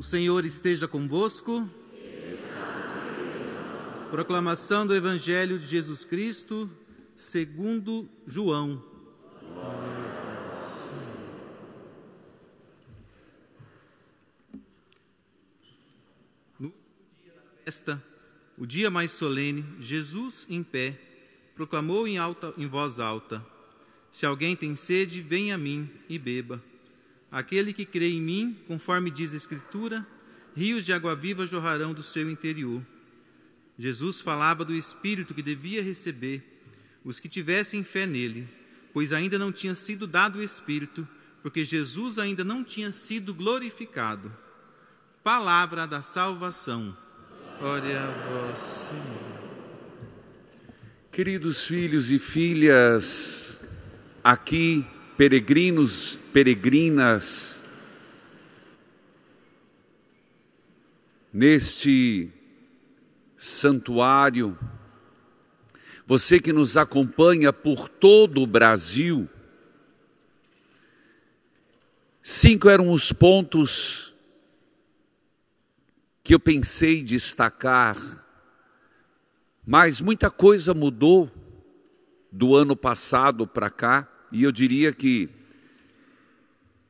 O Senhor esteja convosco. Proclamação do Evangelho de Jesus Cristo, segundo João. No dia da festa, o dia mais solene, Jesus em pé proclamou em alta em voz alta: Se alguém tem sede, venha a mim e beba. Aquele que crê em mim, conforme diz a Escritura, rios de água viva jorrarão do seu interior. Jesus falava do Espírito que devia receber os que tivessem fé nele, pois ainda não tinha sido dado o Espírito, porque Jesus ainda não tinha sido glorificado. Palavra da salvação. Glória a vós, Senhor. Queridos filhos e filhas, aqui peregrinos, peregrinas, neste santuário, você que nos acompanha por todo o Brasil, cinco eram os pontos que eu pensei destacar, mas muita coisa mudou do ano passado para cá. E eu diria que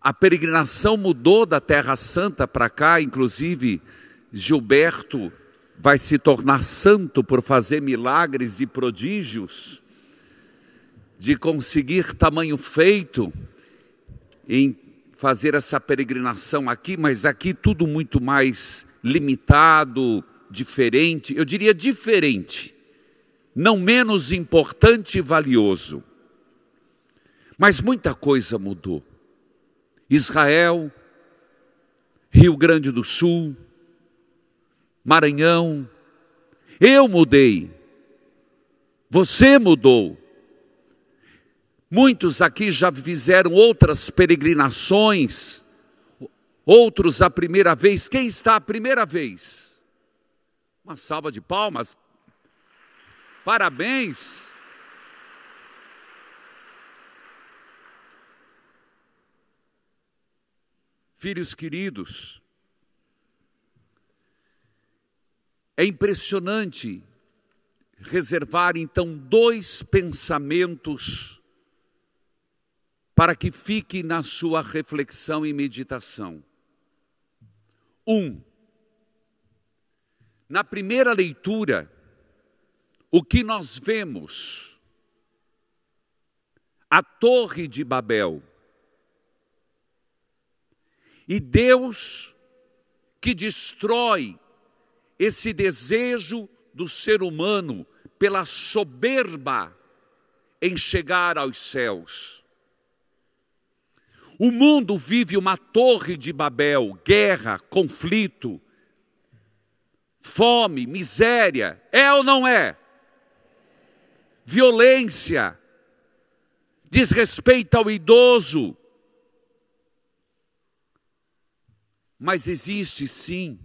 a peregrinação mudou da Terra Santa para cá, inclusive Gilberto vai se tornar santo por fazer milagres e prodígios, de conseguir tamanho feito em fazer essa peregrinação aqui, mas aqui tudo muito mais limitado, diferente, eu diria diferente, não menos importante e valioso. Mas muita coisa mudou. Israel, Rio Grande do Sul, Maranhão, eu mudei, você mudou. Muitos aqui já fizeram outras peregrinações, outros a primeira vez. Quem está a primeira vez? Uma salva de palmas. Parabéns. filhos queridos. É impressionante reservar então dois pensamentos para que fique na sua reflexão e meditação. Um, na primeira leitura, o que nós vemos? A Torre de Babel e Deus, que destrói esse desejo do ser humano pela soberba em chegar aos céus. O mundo vive uma torre de Babel, guerra, conflito, fome, miséria. É ou não é? Violência, desrespeito ao idoso, Mas existe sim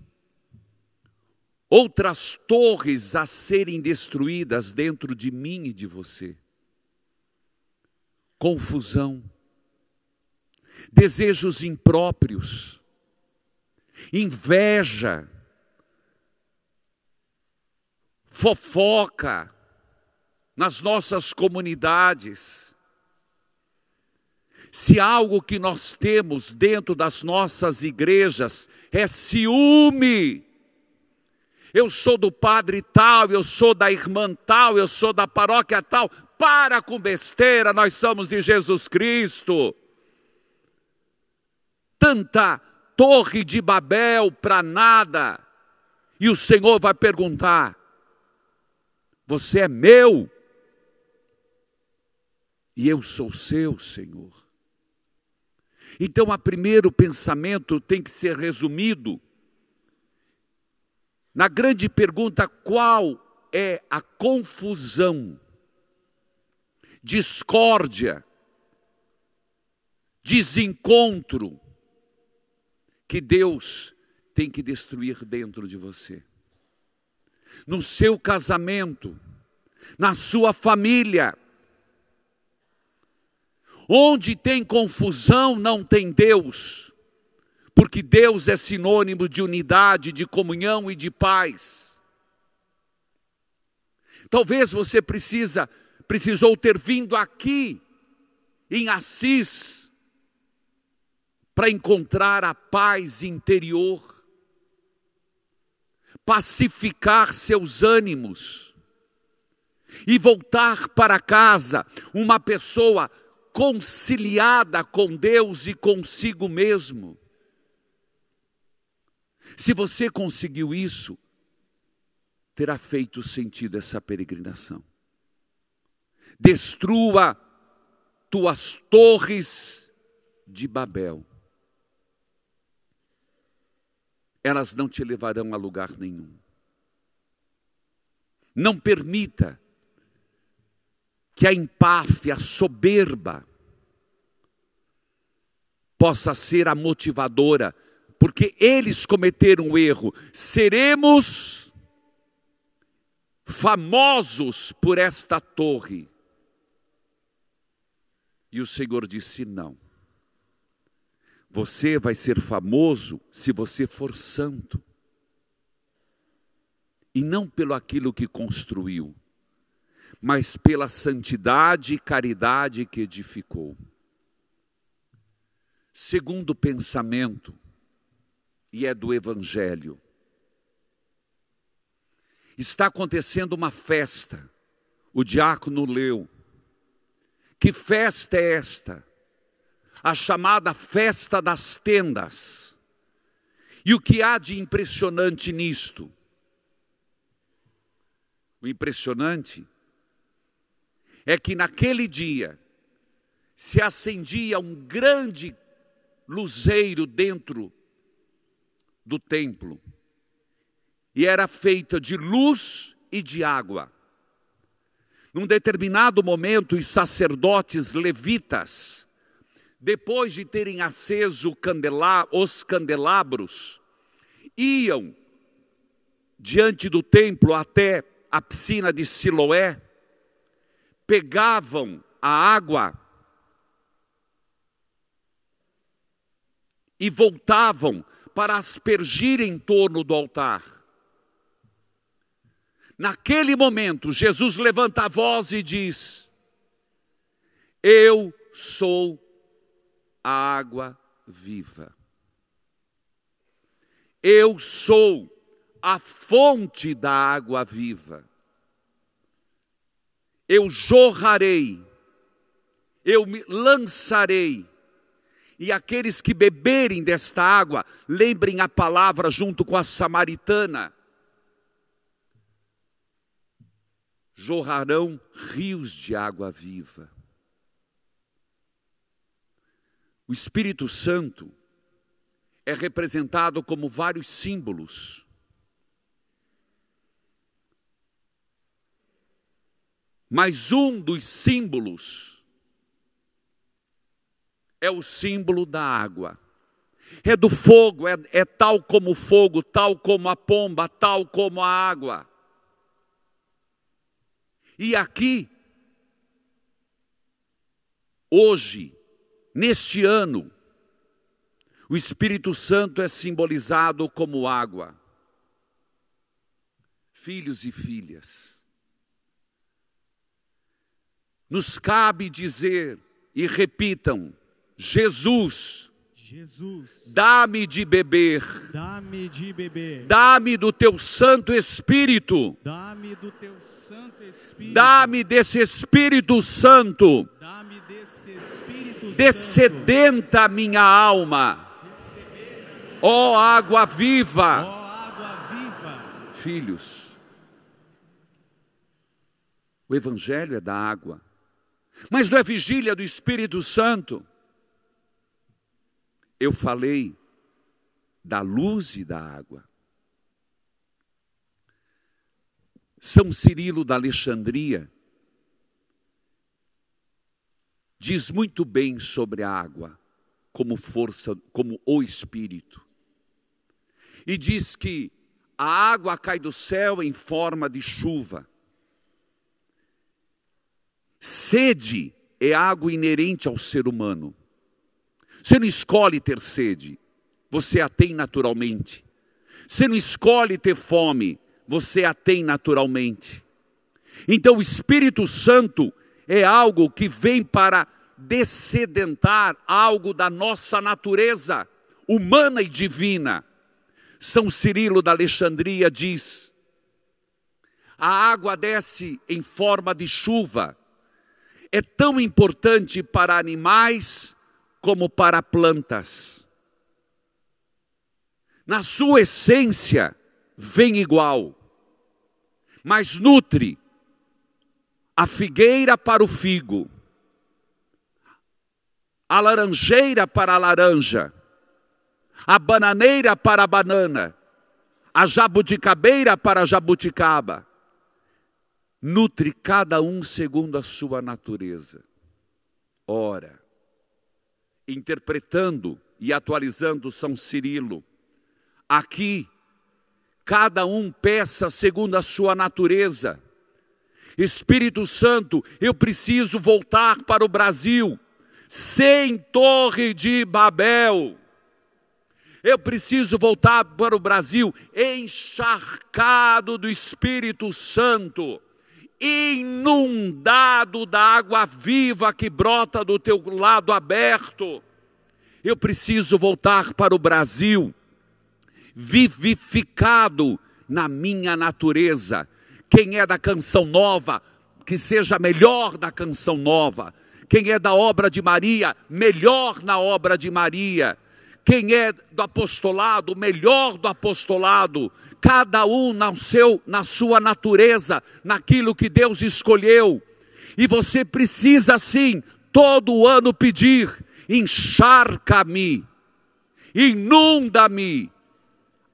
outras torres a serem destruídas dentro de mim e de você. Confusão, desejos impróprios, inveja, fofoca nas nossas comunidades se algo que nós temos dentro das nossas igrejas é ciúme, eu sou do padre tal, eu sou da irmã tal, eu sou da paróquia tal, para com besteira, nós somos de Jesus Cristo. Tanta torre de Babel para nada, e o Senhor vai perguntar: Você é meu? E eu sou seu, Senhor. Então, a primeiro pensamento tem que ser resumido na grande pergunta: qual é a confusão, discórdia, desencontro que Deus tem que destruir dentro de você? No seu casamento, na sua família, Onde tem confusão, não tem Deus, porque Deus é sinônimo de unidade, de comunhão e de paz. Talvez você precisa, precisou ter vindo aqui em Assis para encontrar a paz interior, pacificar seus ânimos e voltar para casa uma pessoa reconciliada com Deus e consigo mesmo. Se você conseguiu isso, terá feito sentido essa peregrinação. Destrua tuas torres de Babel. Elas não te levarão a lugar nenhum. Não permita que a empáfia a soberba possa ser a motivadora, porque eles cometeram o erro. Seremos famosos por esta torre. E o Senhor disse: não. Você vai ser famoso se você for santo. E não pelo aquilo que construiu, mas pela santidade e caridade que edificou. Segundo pensamento, e é do Evangelho, está acontecendo uma festa, o diácono leu. Que festa é esta? A chamada festa das tendas. E o que há de impressionante nisto? O impressionante é que naquele dia se acendia um grande luzeiro dentro do templo e era feita de luz e de água. Num determinado momento, os sacerdotes levitas, depois de terem aceso os candelabros, iam diante do templo até a piscina de Siloé pegavam a água e voltavam para aspergir em torno do altar. Naquele momento, Jesus levanta a voz e diz: Eu sou a água viva. Eu sou a fonte da água viva eu jorrarei, eu me lançarei, e aqueles que beberem desta água, lembrem a palavra junto com a samaritana, jorrarão rios de água viva. O Espírito Santo é representado como vários símbolos. Mas um dos símbolos é o símbolo da água. É do fogo, é, é tal como o fogo, tal como a pomba, tal como a água. E aqui, hoje, neste ano, o Espírito Santo é simbolizado como água. Filhos e filhas, nos cabe dizer e repitam: Jesus, Jesus, dá-me de beber, dá-me de beber, dá-me do teu Santo Espírito, dá-me do teu Santo Espírito, dá-me desse Espírito Santo, dá-me desse Espírito descedenta Santo, minha alma, ó oh, água viva, ó oh, água viva, filhos. O Evangelho é da água mas não é vigília do Espírito Santo. Eu falei da luz e da água. São Cirilo da Alexandria diz muito bem sobre a água como força, como o espírito. E diz que a água cai do céu em forma de chuva Sede é algo inerente ao ser humano. Você não escolhe ter sede, você a tem naturalmente. Você não escolhe ter fome, você a tem naturalmente. Então o Espírito Santo é algo que vem para descedentar algo da nossa natureza humana e divina. São Cirilo da Alexandria diz: a água desce em forma de chuva é tão importante para animais como para plantas. Na sua essência, vem igual, mas nutre a figueira para o figo, a laranjeira para a laranja, a bananeira para a banana, a jabuticabeira para a jabuticaba, nutre cada um segundo a sua natureza. Ora, interpretando e atualizando São Cirilo, aqui cada um peça segundo a sua natureza. Espírito Santo, eu preciso voltar para o Brasil sem Torre de Babel. Eu preciso voltar para o Brasil encharcado do Espírito Santo inundado da água viva que brota do teu lado aberto. Eu preciso voltar para o Brasil, vivificado na minha natureza. Quem é da canção nova, que seja melhor da canção nova. Quem é da obra de Maria, melhor na obra de Maria quem é do apostolado, o melhor do apostolado, cada um na, seu, na sua natureza, naquilo que Deus escolheu. E você precisa sim, todo ano pedir: encharca-me, inunda-me.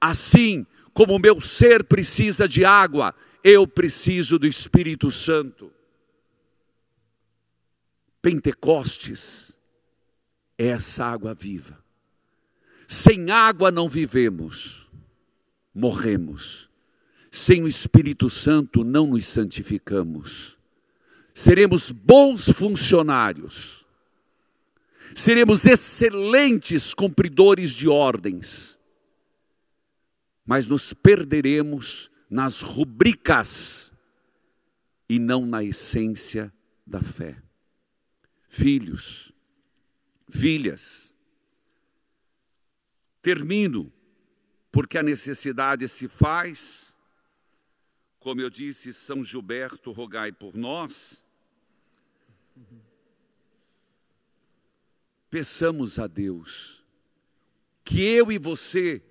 Assim como o meu ser precisa de água, eu preciso do Espírito Santo. Pentecostes é essa água viva sem água não vivemos, morremos. Sem o Espírito Santo não nos santificamos. Seremos bons funcionários. Seremos excelentes cumpridores de ordens. Mas nos perderemos nas rubricas e não na essência da fé. Filhos, filhas, Termino, porque a necessidade se faz. Como eu disse, São Gilberto, rogai por nós. Peçamos a Deus que eu e você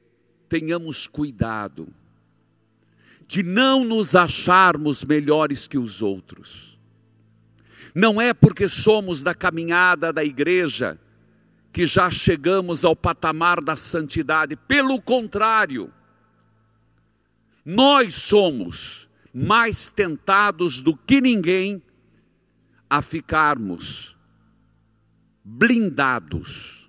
tenhamos cuidado de não nos acharmos melhores que os outros. Não é porque somos da caminhada da igreja que já chegamos ao patamar da santidade. Pelo contrário, nós somos mais tentados do que ninguém a ficarmos blindados,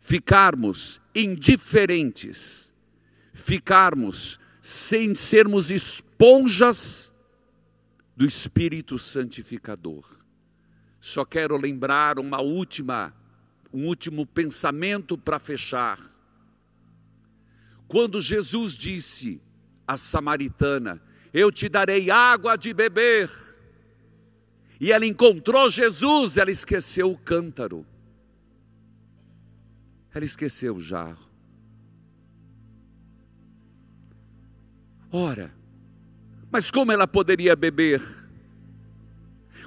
ficarmos indiferentes, ficarmos sem sermos esponjas do Espírito Santificador. Só quero lembrar uma última, um último pensamento para fechar. Quando Jesus disse à samaritana: Eu te darei água de beber. E ela encontrou Jesus, ela esqueceu o cântaro. Ela esqueceu o jarro. Ora, mas como ela poderia beber?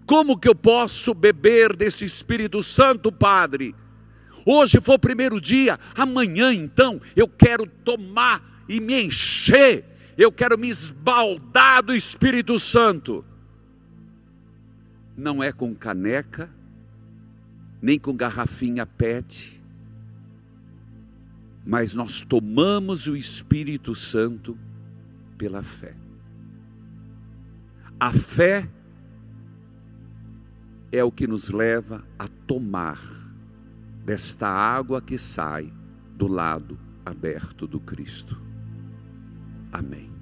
Como que eu posso beber desse Espírito Santo, Padre? Hoje foi o primeiro dia, amanhã então eu quero tomar e me encher, eu quero me esbaldar do Espírito Santo. Não é com caneca, nem com garrafinha PET, mas nós tomamos o Espírito Santo pela fé. A fé é o que nos leva a tomar desta água que sai do lado aberto do Cristo. Amém.